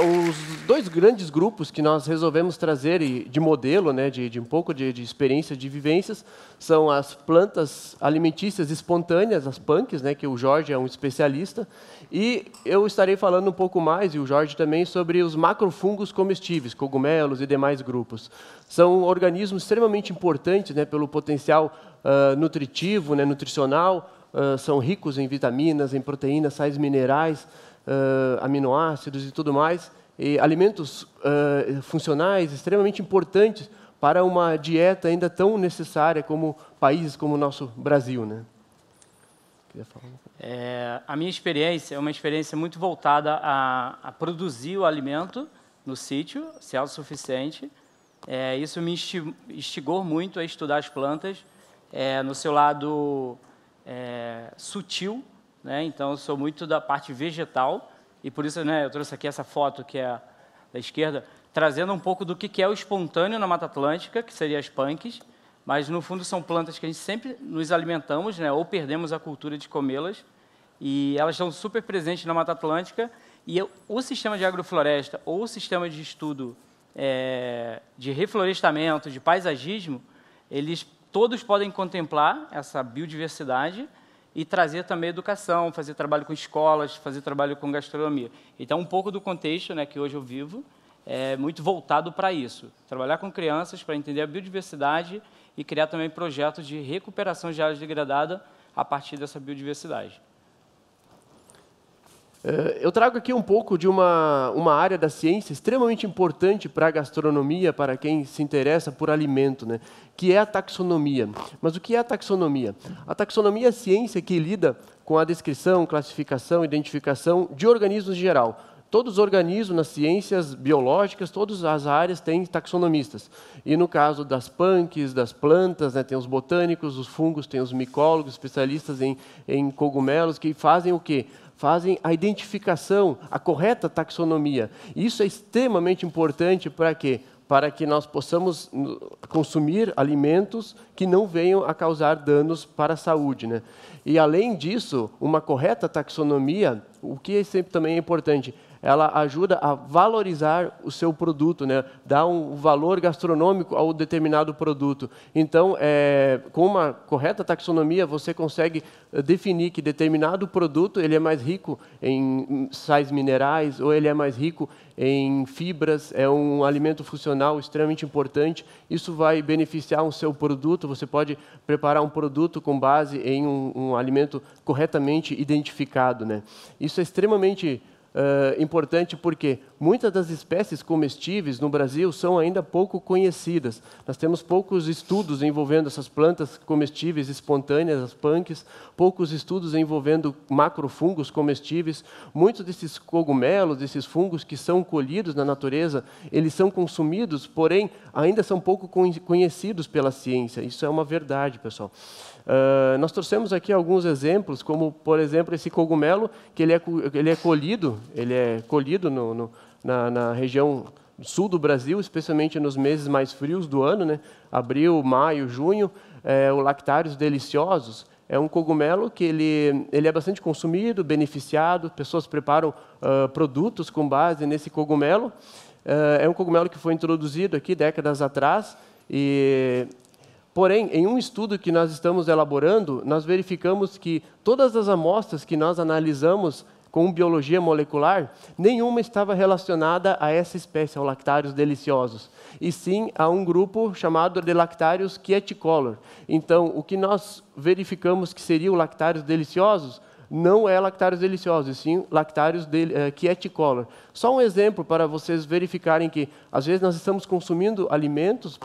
os dois grandes grupos que nós resolvemos trazer de modelo, né, de, de um pouco de, de, experiência, de vivências, são as plantas alimentícias espontâneas, as punks, né, que o Jorge é um especialista, e eu estarei falando um pouco mais, e o Jorge também, sobre os macrofungos comestíveis, cogumelos e demais grupos. São organismos extremamente importantes né, pelo potencial uh, nutritivo, né, nutricional, uh, são ricos em vitaminas, em proteínas, sais minerais, uh, aminoácidos e tudo mais, e alimentos uh, funcionais extremamente importantes para uma dieta ainda tão necessária como países como o nosso Brasil, né? É, a minha experiência é uma experiência muito voltada a, a produzir o alimento no sítio, se é o suficiente. É, isso me instigou muito a estudar as plantas é, no seu lado é, sutil, né? então eu sou muito da parte vegetal, e por isso né, eu trouxe aqui essa foto que é da esquerda, trazendo um pouco do que é o espontâneo na Mata Atlântica, que seria as punks, mas no fundo são plantas que a gente sempre nos alimentamos, né, ou perdemos a cultura de comê-las, e elas estão super presentes na Mata Atlântica, e o sistema de agrofloresta, ou o sistema de estudo é, de reflorestamento, de paisagismo, eles todos podem contemplar essa biodiversidade, e trazer também educação, fazer trabalho com escolas, fazer trabalho com gastronomia. Então, um pouco do contexto né, que hoje eu vivo é muito voltado para isso. Trabalhar com crianças para entender a biodiversidade e criar também projetos de recuperação de áreas degradadas a partir dessa biodiversidade. Eh, eu trago aqui um pouco de uma, uma área da ciência extremamente importante para a gastronomia, para quem se interessa por alimento, né? que é a taxonomia. Mas o que é a taxonomia? A taxonomia é a ciência que lida com a descrição, classificação, identificação de organismos em geral. Todos os organismos nas ciências biológicas, todas as áreas têm taxonomistas. E no caso das punks, das plantas, né, tem os botânicos, os fungos, tem os micólogos, especialistas em, em cogumelos, que fazem o quê? fazem a identificação, a correta taxonomia. Isso é extremamente importante para quê? Para que nós possamos consumir alimentos que não venham a causar danos para a saúde. Né? E, além disso, uma correta taxonomia, o que é sempre também é importante, ela ajuda a valorizar o seu produto, né? dá um valor gastronômico ao determinado produto. Então, é, com uma correta taxonomia, você consegue eh, definir que determinado produto ele é mais rico em sais minerais ou ele é mais rico em fibras, é um alimento funcional extremamente importante. Isso vai beneficiar o seu produto. Você pode preparar um produto com base em um, um alimento corretamente identificado. Né? Isso é extremamente uh, importante porque muitas das espécies comestíveis no Brasil são ainda pouco conhecidas. Nós temos poucos estudos envolvendo essas plantas comestíveis espontâneas, as punks, poucos estudos envolvendo macrofungos comestíveis. Muitos desses cogumelos, desses fungos que são colhidos na natureza, eles são consumidos, porém ainda são pouco conhecidos pela ciência. Isso é uma verdade, pessoal. Uh, nós trouxemos aqui alguns exemplos, como, por exemplo, esse cogumelo, que ele é, ele é colhido ele é colhido no, no, na, na, região sul do Brasil, especialmente nos meses mais frios do ano, né? abril, maio, junho. É, o Lactários Deliciosos é um cogumelo que ele, ele é bastante consumido, beneficiado, pessoas preparam uh, produtos com base nesse cogumelo. Uh, é um cogumelo que foi introduzido aqui décadas atrás e Porém, em um estudo que nós estamos elaborando, nós verificamos que todas as amostras que nós analisamos com biologia molecular, nenhuma estava relacionada a essa espécie, ao lactários deliciosos, e sim a um grupo chamado de lactários quieticolor. Então, o que nós verificamos que seriam lactários deliciosos não é lactários deliciosos, sim lactários de, eh, quieticolor. Só um exemplo para vocês verificarem que, às vezes, nós estamos consumindo alimentos,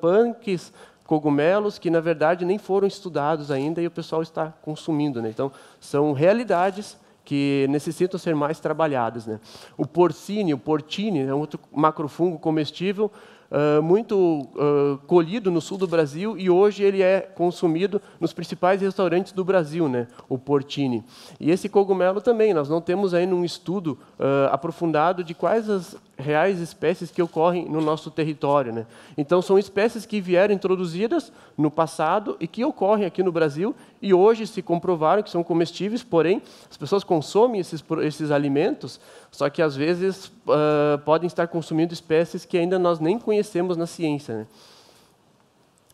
punks, cogumelos que na verdade nem foram estudados ainda e o pessoal está consumindo, né? Então são realidades que necessitam ser mais trabalhadas. Né? O porcine, o portine, é outro macrofungo comestível, Uh, muito uh, colhido no sul do Brasil e hoje ele é consumido nos principais restaurantes do Brasil, né? o portine. E esse cogumelo também, nós não temos ainda um estudo uh, aprofundado de quais as reais espécies que ocorrem no nosso território. Né? Então, são espécies que vieram introduzidas no passado e que ocorrem aqui no Brasil e hoje se comprovaram que são comestíveis, porém as pessoas consomem esses, esses alimentos, só que às vezes uh, podem estar consumindo espécies que ainda nós nem conhecemos na ciência. Né?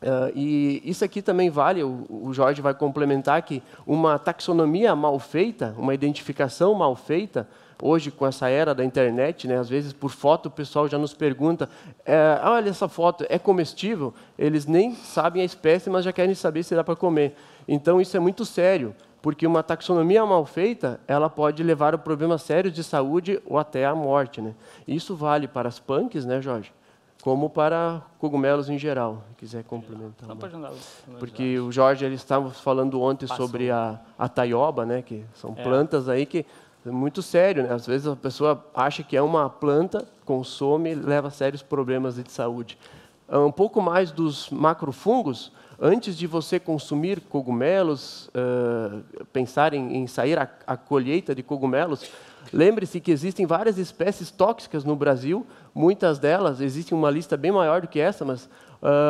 Uh, e isso aqui também vale, o, o Jorge vai complementar que uma taxonomia mal feita, uma identificação mal feita, Hoje, com essa era da internet, né, às vezes por foto o pessoal já nos pergunta: é, olha essa foto, é comestível? Eles nem sabem a espécie, mas já querem saber se dá para comer. Então, isso é muito sério, porque uma taxonomia mal feita ela pode levar a problemas sérios de saúde ou até à morte. Né? Isso vale para as punks, né, Jorge? como para cogumelos em geral. Se quiser complementar. Só né? para Porque o Jorge ele estava falando ontem Passou. sobre a, a taioba, né, que são é. plantas aí que é muito sério, né? Às vezes a pessoa acha que é uma planta, consome e leva a sérios problemas de saúde. É um pouco mais dos macrofungos, antes de você consumir cogumelos, uh, pensar em, em sair a, a colheita de cogumelos, Lembre-se que existem várias espécies tóxicas no Brasil, muitas delas, existe uma lista bem maior do que essa, mas uh,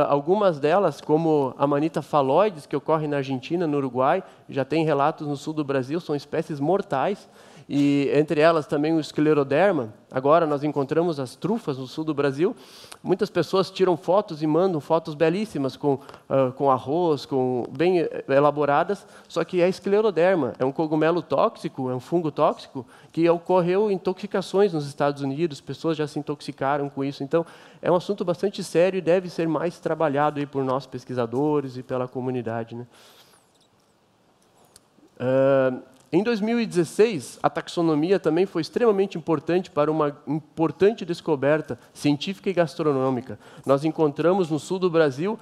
algumas delas, como a manita faloides, que ocorre na Argentina, no Uruguai, já tem relatos no sul do Brasil, são espécies mortais e entre elas também o escleroderma. Agora nós encontramos as trufas no sul do Brasil. Muitas pessoas tiram fotos e mandam fotos belíssimas com, uh, com arroz, com bem eh, elaboradas, só que é escleroderma, é um cogumelo tóxico, é um fungo tóxico que ocorreu intoxicações nos Estados Unidos, pessoas já se intoxicaram com isso. Então, é um assunto bastante sério e deve ser mais trabalhado aí por nós pesquisadores e pela comunidade, né? Uh, em 2016, a taxonomia também foi extremamente importante para uma importante descoberta científica e gastronômica. Nós encontramos no sul do Brasil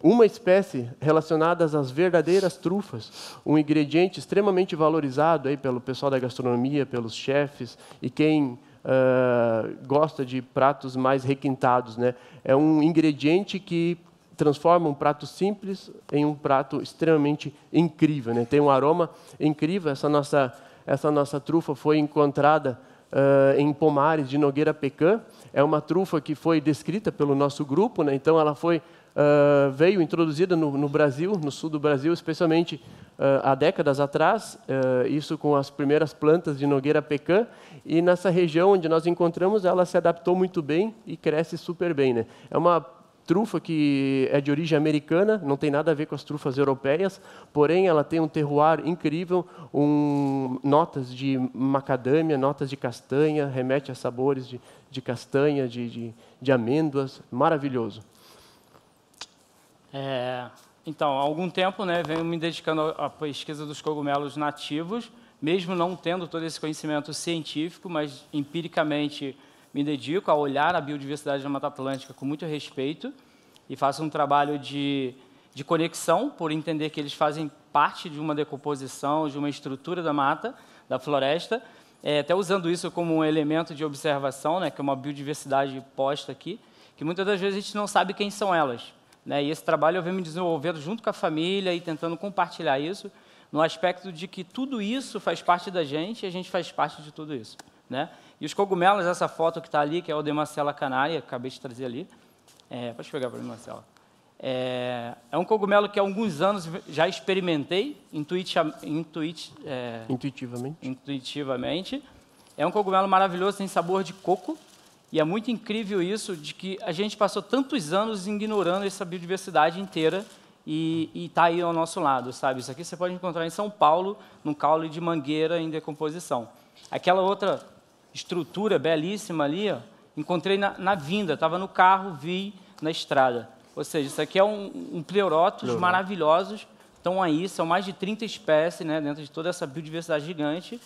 uma espécie relacionada às verdadeiras trufas, um ingrediente extremamente valorizado aí pelo pessoal da gastronomia, pelos chefes e quem uh, gosta de pratos mais requintados. Né? É um ingrediente que transforma um prato simples em um prato extremamente incrível. Né? Tem um aroma incrível. Essa nossa, essa nossa trufa foi encontrada uh, em Pomares de Nogueira Pecan. É uma trufa que foi descrita pelo nosso grupo, né? então ela foi Uh, veio introduzida no, no, Brasil, no sul do Brasil, especialmente uh, há décadas atrás, uh, isso com as primeiras plantas de Nogueira Pecan, e nessa região onde nós encontramos, ela se adaptou muito bem e cresce super bem. Né? É uma trufa que é de origem americana, não tem nada a ver com as trufas europeias, porém ela tem um terroir incrível, um, notas de macadâmia, notas de castanha, remete a sabores de, de castanha, de, de, de amêndoas, maravilhoso. É, então, há algum tempo né, venho me dedicando à pesquisa dos cogumelos nativos, mesmo não tendo todo esse conhecimento científico, mas empiricamente me dedico a olhar a biodiversidade da Mata Atlântica com muito respeito e faço um trabalho de, de conexão, por entender que eles fazem parte de uma decomposição, de uma estrutura da mata, da floresta, é, até usando isso como um elemento de observação, né, que é uma biodiversidade posta aqui, que muitas das vezes a gente não sabe quem são elas. Né? E esse trabalho eu venho me desenvolvendo junto com a família e tentando compartilhar isso, no aspecto de que tudo isso faz parte da gente e a gente faz parte de tudo isso. Né? E os cogumelos, essa foto que está ali, que é o de Marcela Canária, acabei de trazer ali. É, pode pegar para mim, Marcela. É, é, um cogumelo que há alguns anos já experimentei intuit intuit é, intuitivamente. intuitivamente. É um cogumelo maravilhoso, tem sabor de coco. E é muito incrível isso, de que a gente passou tantos anos ignorando essa biodiversidade inteira e está aí ao nosso lado, sabe? Isso aqui você pode encontrar em São Paulo, num caule de mangueira em decomposição. Aquela outra estrutura belíssima ali, ó, encontrei na, na vinda, estava no carro, vi na estrada. Ou seja, isso aqui é um, um pleurotos maravilhosos, estão aí, são mais de 30 espécies, né, dentro de toda essa biodiversidade gigante,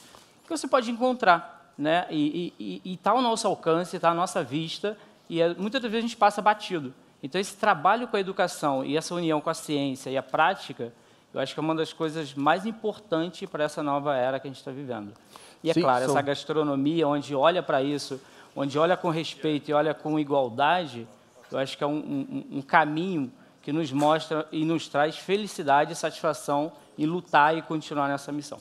que você pode encontrar, né, e está ao nosso alcance, está à nossa vista, e é, muitas das vezes a gente passa batido. Então, esse trabalho com a educação e essa união com a ciência e a prática, eu acho que é uma das coisas mais importantes para essa nova era que a gente está vivendo. E é Sim, claro, essa gastronomia, onde olha para isso, onde olha com respeito e olha com igualdade, eu acho que é um, um, um caminho que nos mostra e nos traz felicidade, satisfação em lutar e continuar nessa missão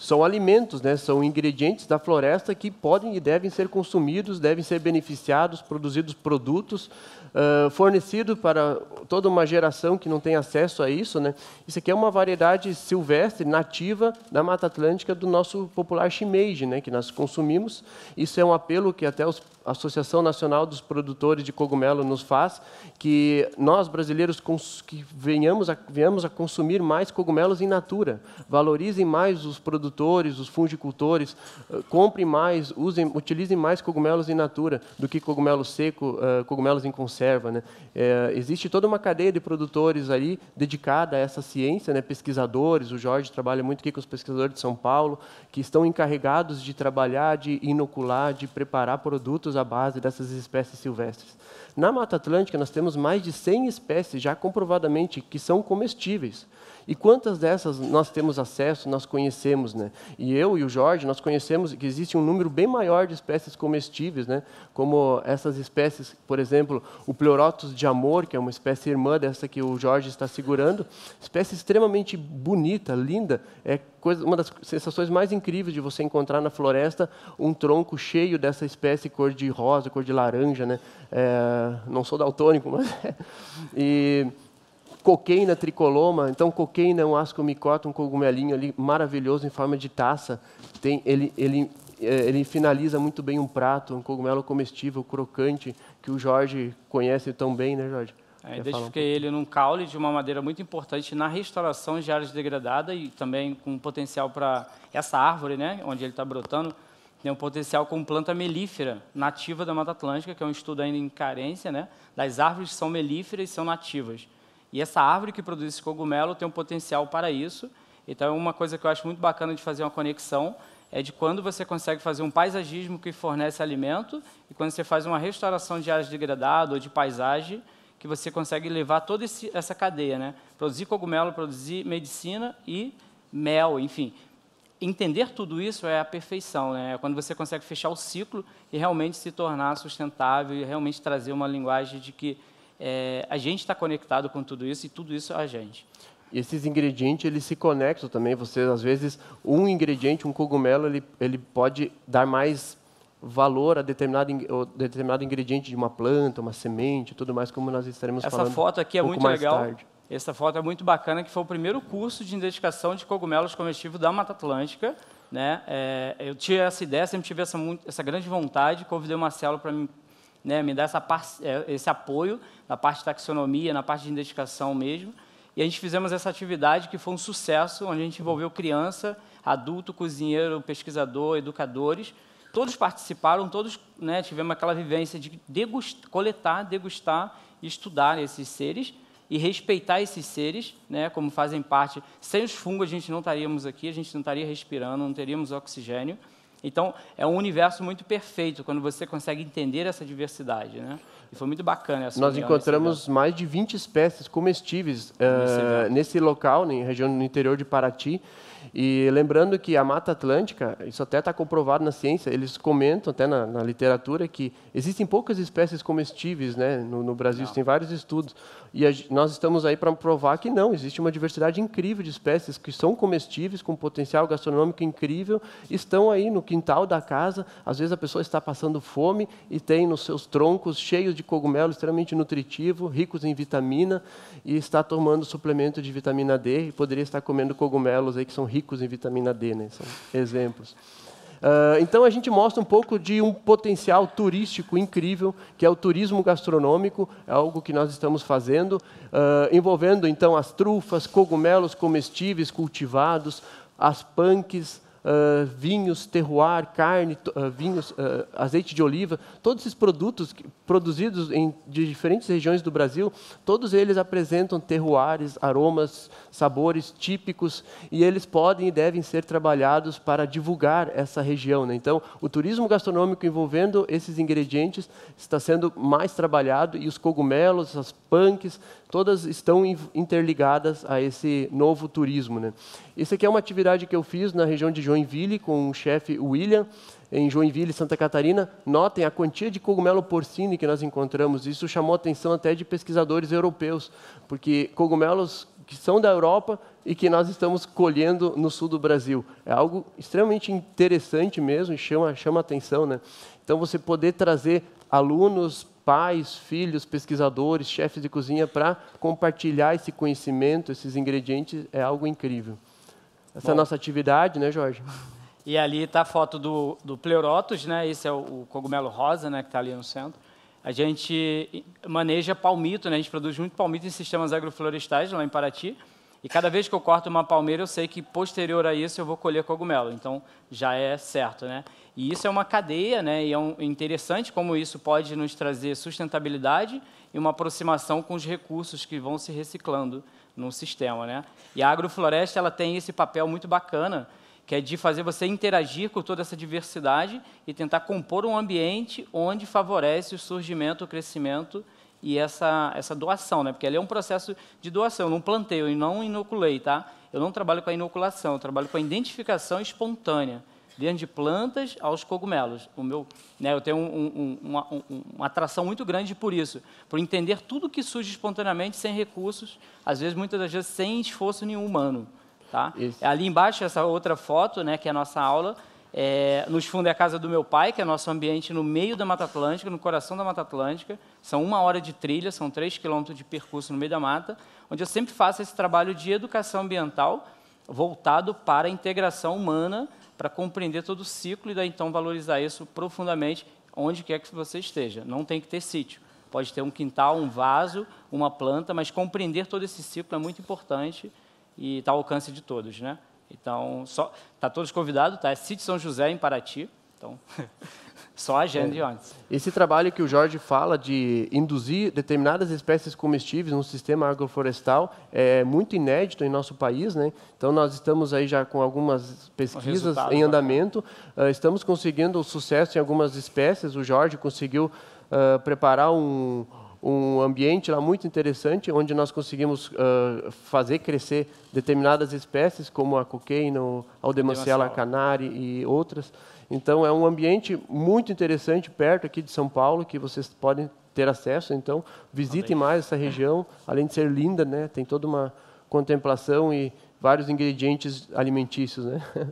são alimentos, né? são ingredientes da floresta que podem e devem ser consumidos, devem ser beneficiados, produzidos produtos, uh, fornecido para toda uma geração que não tem acesso a isso. Né? Isso aqui é uma variedade silvestre, nativa da Mata Atlântica do nosso popular shimeji, né? que nós consumimos. Isso é um apelo que até os Associação Nacional dos Produtores de Cogumelo nos faz, que nós brasileiros que venhamos a, venhamos a consumir mais cogumelos em natura, valorizem mais os produtores, os fungicultores, eh, comprem mais, usem, utilizem mais cogumelos em natura do que cogumelo seco, eh, cogumelos em conserva. Né? É, existe toda uma cadeia de produtores ali dedicada a essa ciência, né? pesquisadores, o Jorge trabalha muito aqui com os pesquisadores de São Paulo, que estão encarregados de trabalhar, de inocular, de preparar produtos à base dessas espécies silvestres. Na Mata Atlântica, nós temos mais de 100 espécies já comprovadamente que são comestíveis. E quantas dessas nós temos acesso, nós conhecemos, né? E eu e o Jorge, nós conhecemos que existe um número bem maior de espécies comestíveis, né? Como essas espécies, por exemplo, o pleurotus de amor, que é uma espécie irmã dessa que o Jorge está segurando, espécie extremamente bonita, linda, é coisa, uma das sensações mais incríveis de você encontrar na floresta um tronco cheio dessa espécie cor de rosa, cor de laranja, né? É, não sou daltônico, mas... É. e coqueina tricoloma. Então, coqueina é um ascomicota, um cogumelinho ali maravilhoso em forma de taça. Tem, ele, ele, é, ele finaliza muito bem um prato, um cogumelo comestível, crocante, que o Jorge conhece tão bem, né, Jorge? É, identifiquei um ele num caule de uma madeira muito importante na restauração de áreas degradadas e também com potencial para essa árvore, né, onde ele está brotando, tem um potencial como planta melífera nativa da Mata Atlântica, que é um estudo ainda em carência, né, das árvores que são melíferas e são nativas. E essa árvore que produz esse cogumelo tem um potencial para isso. Então, é uma coisa que eu acho muito bacana de fazer uma conexão é de quando você consegue fazer um paisagismo que fornece alimento e quando você faz uma restauração de áreas degradadas ou de paisagem, que você consegue levar toda esse, essa cadeia, né? Produzir cogumelo, produzir medicina e mel, enfim. Entender tudo isso é a perfeição, né? É quando você consegue fechar o ciclo e realmente se tornar sustentável e realmente trazer uma linguagem de que é, a gente está conectado com tudo isso e tudo isso é a gente. E esses ingredientes eles se conectam também. Você às vezes um ingrediente, um cogumelo, ele, ele pode dar mais valor a determinado, a determinado ingrediente de uma planta, uma semente, tudo mais, como nós estaremos Essa falando. Essa foto aqui é um muito legal. Tarde. Essa foto é muito bacana, que foi o primeiro curso de identificação de cogumelos comestíveis da Mata Atlântica. Né? É, eu tinha essa ideia, sempre tive essa, essa grande vontade, convidei o Marcelo para me né, me dá essa é, esse apoio na parte de taxonomia, na parte de identificação mesmo. E a gente fizemos essa atividade que foi um sucesso, onde a gente envolveu criança, adulto, cozinheiro, pesquisador, educadores. Todos participaram, todos né, tivemos aquela vivência de coletar, degustar e estudar esses seres e respeitar esses seres, né, como fazem parte. Sem os fungos, a gente não estaríamos aqui, a gente não estaria respirando, não teríamos oxigênio. Então, é um universo muito perfeito quando você consegue entender essa diversidade. Né? E foi muito bacana essa Nós encontramos mais de 20 espécies comestíveis uh, nesse local, na região no interior de Paraty. E lembrando que a Mata Atlântica, isso até está comprovado na ciência, eles comentam até na, na literatura que existem poucas espécies comestíveis né, no, no Brasil, tem vários estudos. E a, nós estamos aí para provar que não, existe uma diversidade incrível de espécies que são comestíveis, com potencial gastronômico incrível, estão aí no quintal da casa, às vezes a pessoa está passando fome e tem nos seus troncos cheios de cogumelo extremamente nutritivo, ricos em vitamina, e está tomando suplemento de vitamina D e poderia estar comendo cogumelos aí que são ricos em vitamina D, né? são exemplos. Uh, então a gente mostra um pouco de um potencial turístico incrível, que é o turismo gastronômico, é algo que nós estamos fazendo, uh, envolvendo então as trufas, cogumelos comestíveis cultivados, as punks, uh, vinhos, terroir, carne, uh, vinhos, uh, azeite de oliva, todos esses produtos que, produzidos em, de diferentes regiões do Brasil, todos eles apresentam terroires, aromas, sabores típicos e eles podem e devem ser trabalhados para divulgar essa região. Né? Então, o turismo gastronômico envolvendo esses ingredientes está sendo mais trabalhado e os cogumelos, as punks, todas estão interligadas a esse novo turismo. Né? Isso aqui é uma atividade que eu fiz na região de Joinville com o chefe William, em Joinville, Santa Catarina. Notem a quantia de cogumelo porcini que nós encontramos. Isso chamou a atenção até de pesquisadores europeus, porque cogumelos que são da Europa e que nós estamos colhendo no sul do Brasil. É algo extremamente interessante mesmo e chama, chama atenção. Né? Então, você poder trazer alunos, pais, filhos, pesquisadores, chefes de cozinha para compartilhar esse conhecimento, esses ingredientes, é algo incrível. Essa Bom. é a nossa atividade, né, Jorge? E ali está a foto do, do Pleurotus, né? Esse é o, o cogumelo rosa, né, que está ali no centro. A gente maneja palmito, né? A gente produz muito palmito em sistemas agroflorestais lá em Paraty. E cada vez que eu corto uma palmeira, eu sei que posterior a isso eu vou colher cogumelo. Então já é certo, né? E isso é uma cadeia, né? E é um, é interessante como isso pode nos trazer sustentabilidade e uma aproximação com os recursos que vão se reciclando no sistema, né? E a agrofloresta ela tem esse papel muito bacana que é de fazer você interagir com toda essa diversidade e tentar compor um ambiente onde favorece o surgimento, o crescimento e essa, essa doação, né? Porque ali é um processo de doação, eu não plantei, eu não inoculei, tá? Eu não trabalho com a inoculação, eu trabalho com a identificação espontânea, dentro de plantas aos cogumelos. O meu, né, eu tenho um, um, uma, um, uma, atração muito grande por isso, por entender tudo que surge espontaneamente, sem recursos, às vezes, muitas das vezes, sem esforço nenhum humano. Tá? É ali embaixo, essa outra foto, né, que é a nossa aula, é, nos fundos é a casa do meu pai, que é nosso ambiente no meio da Mata Atlântica, no coração da Mata Atlântica. São uma hora de trilha, são três quilômetros de percurso no meio da mata, onde eu sempre faço esse trabalho de educação ambiental voltado para a integração humana, para compreender todo o ciclo e daí então valorizar isso profundamente onde quer que você esteja. Não tem que ter sítio. Pode ter um quintal, um vaso, uma planta, mas compreender todo esse ciclo é muito importante e está ao alcance de todos, né? Então, só, tá todos convidados, tá? É City São José, em Paraty. Então, só agenda é. antes. Esse trabalho que o Jorge fala de induzir determinadas espécies comestíveis no sistema agroflorestal é muito inédito em nosso país, né? Então nós estamos aí já com algumas pesquisas em tá. andamento, uh, estamos conseguindo sucesso em algumas espécies. O Jorge conseguiu uh, preparar um um ambiente lá muito interessante, onde nós conseguimos uh, fazer crescer determinadas espécies, como a coqueina, a aldemaciela canari e outras. Então, é um ambiente muito interessante, perto aqui de São Paulo, que vocês podem ter acesso. Então, visitem Amém. mais essa região. Além de ser linda, né, tem toda uma contemplação e vários ingredientes alimentícios. Né?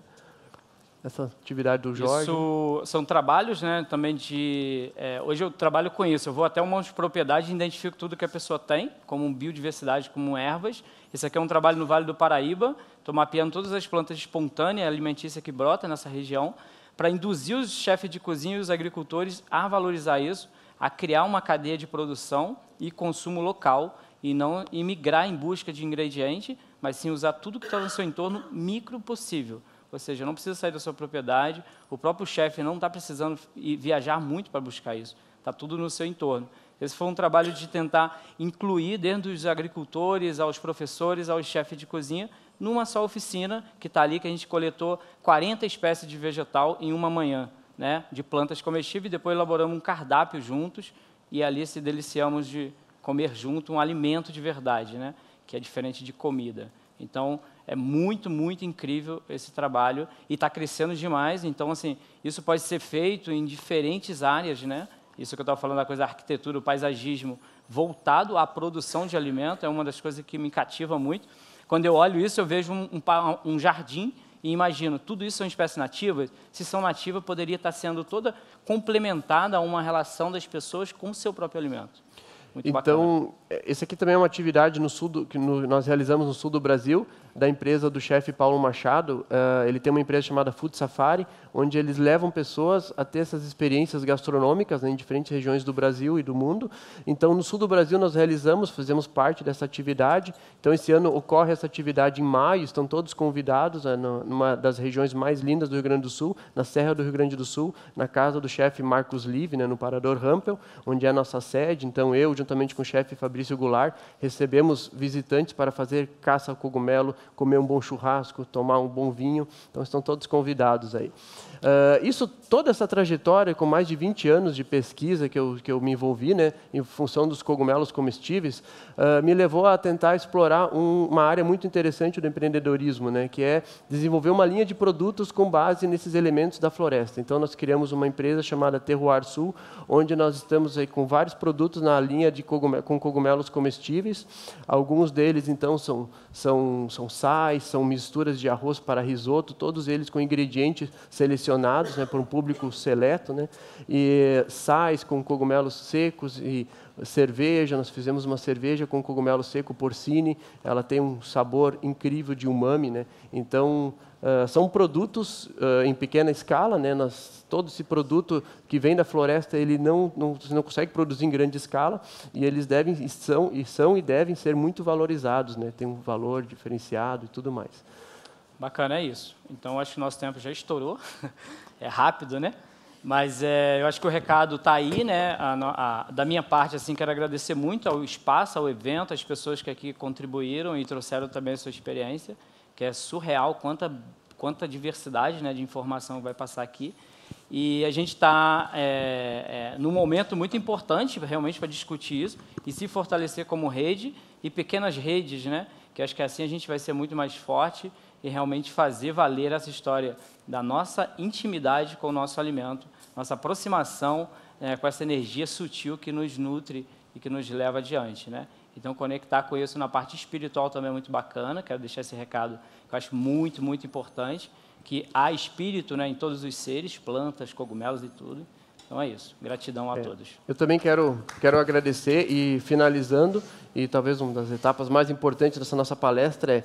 essa atividade do Jorge? Isso são trabalhos, né? Também de é, hoje eu trabalho com isso. Eu vou até um monte de propriedade e identifico tudo que a pessoa tem, como biodiversidade, como ervas. Esse aqui é um trabalho no Vale do Paraíba. Estou mapeando todas as plantas espontâneas alimentícias que brotam nessa região para induzir os chefes de cozinha e os agricultores a valorizar isso, a criar uma cadeia de produção e consumo local e não emigrar em busca de ingrediente, mas sim usar tudo que está no seu entorno micro possível ou seja, não precisa sair da sua propriedade, o próprio chefe não está precisando viajar muito para buscar isso, está tudo no seu entorno. Esse foi um trabalho de tentar incluir, dentro dos agricultores, aos professores, aos chefes de cozinha, numa só oficina, que está ali, que a gente coletou 40 espécies de vegetal em uma manhã, né, de plantas comestíveis, e depois elaboramos um cardápio juntos, e ali se deliciamos de comer junto um alimento de verdade, né, que é diferente de comida. Então, é muito, muito incrível esse trabalho e está crescendo demais. Então, assim, isso pode ser feito em diferentes áreas, né? Isso que eu estava falando da coisa da arquitetura, o paisagismo voltado à produção de alimento é uma das coisas que me cativa muito. Quando eu olho isso, eu vejo um, um, um jardim e imagino, tudo isso são espécies nativas? Se são nativas, poderia estar tá sendo toda complementada a uma relação das pessoas com o seu próprio alimento. Muito então, bacana. É, esse aqui também é uma atividade no sul do, que no, nós realizamos no sul do Brasil, da empresa do chefe Paulo Machado. Uh, ele tem uma empresa chamada Food Safari, onde eles levam pessoas a ter essas experiências gastronômicas né, em diferentes regiões do Brasil e do mundo. Então, no sul do Brasil, nós realizamos, fazemos parte dessa atividade. Então, esse ano ocorre essa atividade em maio, estão todos convidados uh, numa das regiões mais lindas do Rio Grande do Sul, na Serra do Rio Grande do Sul, na casa do chefe Marcos Live, né, no Parador Rampel, onde é a nossa sede. Então, eu, juntamente com o chefe Fabrício Goulart, recebemos visitantes para fazer caça ao cogumelo, comer um bom churrasco, tomar um bom vinho. Então, estão todos convidados aí. Uh, isso, toda essa trajetória, com mais de 20 anos de pesquisa que eu, que eu me envolvi, né, em função dos cogumelos comestíveis, uh, me levou a tentar explorar um, uma área muito interessante do empreendedorismo, né, que é desenvolver uma linha de produtos com base nesses elementos da floresta. Então, nós criamos uma empresa chamada Terroir Sul, onde nós estamos aí com vários produtos na linha de com cogumelos comestíveis. Alguns deles, então, são, são, são sais, são misturas de arroz para risoto, todos eles com ingredientes selecionados selecionados né, por um público seleto, né, e sais com cogumelos secos e cerveja, nós fizemos uma cerveja com cogumelo seco porcine, ela tem um sabor incrível de umami, né? Então, uh, são produtos uh, em pequena escala, né? Nós, todo esse produto que vem da floresta, ele não, não, não consegue produzir em grande escala e eles devem, e são, e são e devem ser muito valorizados, né? Tem um valor diferenciado e tudo mais. Bacana, é isso. Então, acho que o nosso tempo já estourou. é rápido, né? Mas é, eu acho que o recado está aí, né? A, a, da minha parte, assim, quero agradecer muito ao espaço, ao evento, às pessoas que aqui contribuíram e trouxeram também a sua experiência, que é surreal quanta, quanta diversidade né, de informação vai passar aqui. E a gente está é, é, num momento muito importante, realmente, para discutir isso e se fortalecer como rede e pequenas redes, né? Que acho que assim a gente vai ser muito mais forte e realmente fazer valer essa história da nossa intimidade com o nosso alimento, nossa aproximação é, com essa energia sutil que nos nutre e que nos leva adiante. Né? Então, conectar com isso na parte espiritual também é muito bacana. Quero deixar esse recado que eu acho muito, muito importante: que há espírito né, em todos os seres, plantas, cogumelos e tudo. Então é isso. Gratidão a é. todos. Eu também quero, quero agradecer e finalizando, e talvez uma das etapas mais importantes dessa nossa palestra é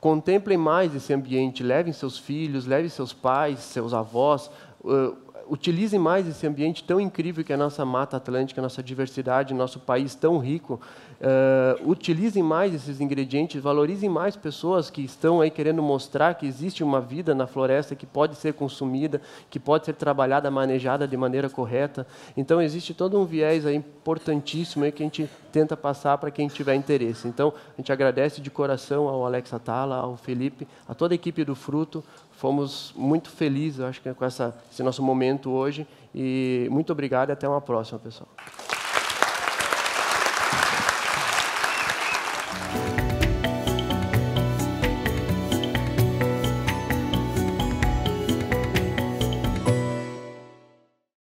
Contemplem mais esse ambiente, levem seus filhos, levem seus pais, seus avós, eh, utilizem mais esse ambiente tão incrível que é a nossa Mata Atlântica, nossa diversidade, nosso país tão rico. Uh, eh, utilizem mais esses ingredientes, valorizem mais pessoas que estão aí querendo mostrar que existe uma vida na floresta que pode ser consumida, que pode ser trabalhada, manejada de maneira correta. Então, existe todo um viés aí importantíssimo aí que a gente tenta passar para quem tiver interesse. Então, a gente agradece de coração ao Alex Atala, ao Felipe, a toda a equipe do Fruto, fomos muito felizes, acho que com essa, esse nosso momento hoje. E muito obrigado e até uma próxima, pessoal.